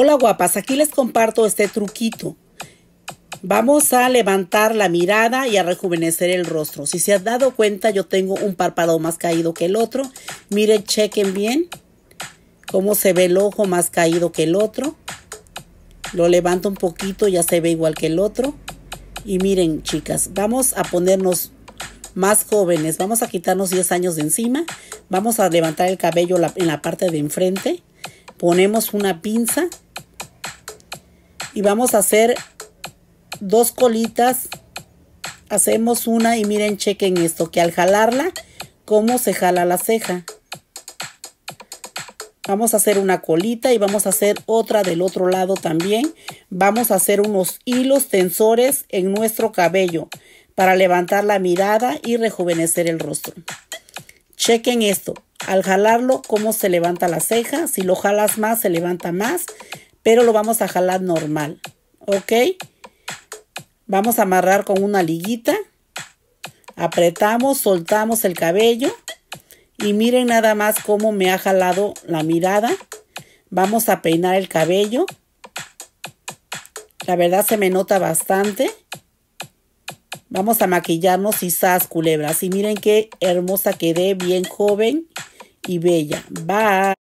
Hola guapas, aquí les comparto este truquito. Vamos a levantar la mirada y a rejuvenecer el rostro. Si se han dado cuenta, yo tengo un párpado más caído que el otro. Miren, chequen bien cómo se ve el ojo más caído que el otro. Lo levanto un poquito, ya se ve igual que el otro. Y miren, chicas, vamos a ponernos más jóvenes. Vamos a quitarnos 10 años de encima. Vamos a levantar el cabello en la parte de enfrente. Ponemos una pinza y vamos a hacer dos colitas hacemos una y miren chequen esto que al jalarla cómo se jala la ceja vamos a hacer una colita y vamos a hacer otra del otro lado también vamos a hacer unos hilos tensores en nuestro cabello para levantar la mirada y rejuvenecer el rostro chequen esto al jalarlo cómo se levanta la ceja si lo jalas más se levanta más pero lo vamos a jalar normal, ¿ok? Vamos a amarrar con una liguita, apretamos, soltamos el cabello y miren nada más cómo me ha jalado la mirada. Vamos a peinar el cabello. La verdad se me nota bastante. Vamos a maquillarnos y sas culebras. Y miren qué hermosa quedé, bien joven y bella. Bye.